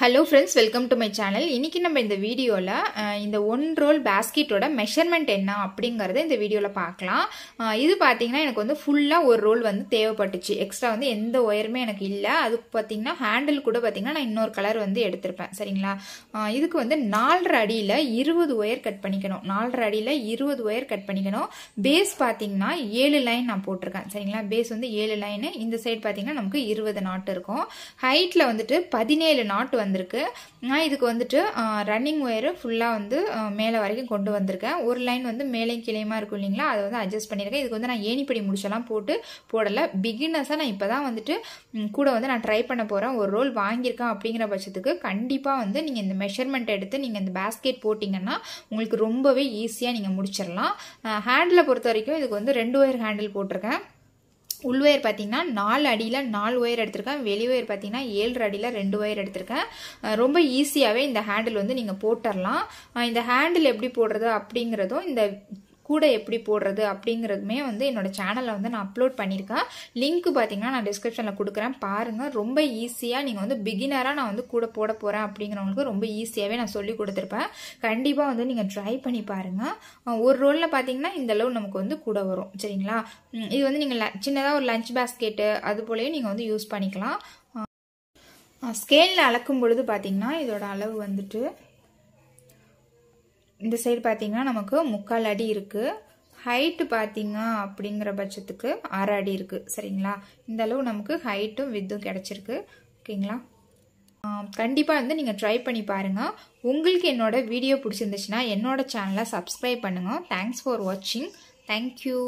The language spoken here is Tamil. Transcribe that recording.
hello friends welcome to my channel இன்றைக்கி நம்ம இந்த வீடியோவில் இந்த ஒன் ரோல் பேஸ்கெட்டோட மெஷர்மெண்ட் என்ன அப்படிங்கிறத இந்த வீடியோவில் பார்க்கலாம் இது பார்த்தீங்கன்னா எனக்கு வந்து ஃபுல்லாக ஒரு ரோல் வந்து தேவைப்பட்டுச்சு எக்ஸ்ட்ரா வந்து எந்த ஒயருமே எனக்கு இல்லை அதுக்கு பார்த்தீங்கன்னா ஹேண்டில் கூட பார்த்தீங்கன்னா நான் இன்னொரு கலர் வந்து எடுத்திருப்பேன் சரிங்களா இதுக்கு வந்து நாலரை அடியில் இருபது ஒயர் கட் பண்ணிக்கணும் நாலரை அடியில் இருபது ஒயர் கட் பண்ணிக்கணும் பேஸ் பார்த்தீங்கன்னா ஏழு லைன் நான் போட்டிருக்கேன் சரிங்களா பேஸ் வந்து ஏழு லைனு இந்த சைடு பார்த்தீங்கன்னா நமக்கு இருபது நாட்டு இருக்கும் ஹைட்டில் வந்துட்டு பதினேழு நாட்டு வந்து வந்திருக்கு நான் இதுக்கு வந்துட்டு ரன்னிங் ஒயரு ஃபுல்லாக வந்து மேலே வரைக்கும் கொண்டு வந்திருக்கேன் ஒரு லைன் வந்து மேலேயும் கீழேயுமா இருக்கும் இல்லைங்களா அதை வந்து அட்ஜஸ்ட் பண்ணியிருக்கேன் இதுக்கு வந்து நான் ஏணிப்படி முடிச்செல்லாம் போட்டு போடலை பிகினர்ஸாக நான் இப்போ தான் வந்துட்டு கூட வந்து நான் ட்ரை பண்ண போகிறேன் ஒரு ரோல் வாங்கியிருக்கேன் அப்படிங்கிற பட்சத்துக்கு கண்டிப்பாக வந்து நீங்கள் இந்த மெஷர்மெண்ட் எடுத்து நீங்கள் இந்த பேஸ்கெட் போட்டிங்கன்னா உங்களுக்கு ரொம்பவே ஈஸியாக நீங்கள் முடிச்சிடலாம் ஹேண்டில் பொறுத்த வரைக்கும் இதுக்கு வந்து ரெண்டு ஒயர் ஹேண்டில் போட்டிருக்கேன் உள் ஒயர் பார்த்தீங்கன்னா நாலு அடியில் நாலு ஒயர் எடுத்திருக்கேன் வெளி ஒயர் பார்த்தீங்கன்னா ஏழு அடியில் ரெண்டு ஒயர் எடுத்திருக்கேன் ரொம்ப ஈஸியாகவே இந்த ஹேண்டில் வந்து நீங்கள் போட்டுடலாம் இந்த ஹேண்டில் எப்படி போடுறது அப்படிங்கிறதும் இந்த கூடை எப்படி போடுறது அப்படிங்கிறதுமே வந்து என்னோடய சேனலில் வந்து நான் அப்லோட் பண்ணியிருக்கேன் லிங்க் பார்த்தீங்கன்னா நான் டிஸ்கிரிப்ஷனில் கொடுக்குறேன் பாருங்கள் ரொம்ப ஈஸியாக நீங்கள் வந்து பிகினராக நான் வந்து கூட போட போகிறேன் அப்படிங்கிறவங்களுக்கு ரொம்ப ஈஸியாகவே நான் சொல்லி கொடுத்துருப்பேன் கண்டிப்பாக வந்து நீங்கள் ட்ரை பண்ணி பாருங்கள் ஒரு ரோலில் பார்த்தீங்கன்னா இந்த அளவு நமக்கு வந்து கூட வரும் சரிங்களா இது வந்து நீங்கள் சின்னதாக ஒரு லஞ்ச் பேஸ்கெட்டு அது போலயும் நீங்கள் வந்து யூஸ் பண்ணிக்கலாம் ஸ்கேலில் அளக்கும் பொழுது பார்த்தீங்கன்னா இதோட அளவு வந்துட்டு இந்த சைடு பார்த்தீங்கன்னா நமக்கு முக்கால் அடி இருக்குது ஹைட்டு பார்த்தீங்க அப்படிங்கிற பட்சத்துக்கு ஆறு அடி இருக்குது சரிங்களா இந்த அளவு நமக்கு ஹைட்டும் வித்தும் கிடச்சிருக்கு ஓகேங்களா கண்டிப்பாக வந்து நீங்கள் ட்ரை பண்ணி பாருங்கள் உங்களுக்கு என்னோடய வீடியோ பிடிச்சிருந்துச்சுன்னா என்னோடய சேனலை சப்ஸ்கிரைப் பண்ணுங்கள் தேங்க்ஸ் ஃபார் வாட்சிங் தேங்க்யூ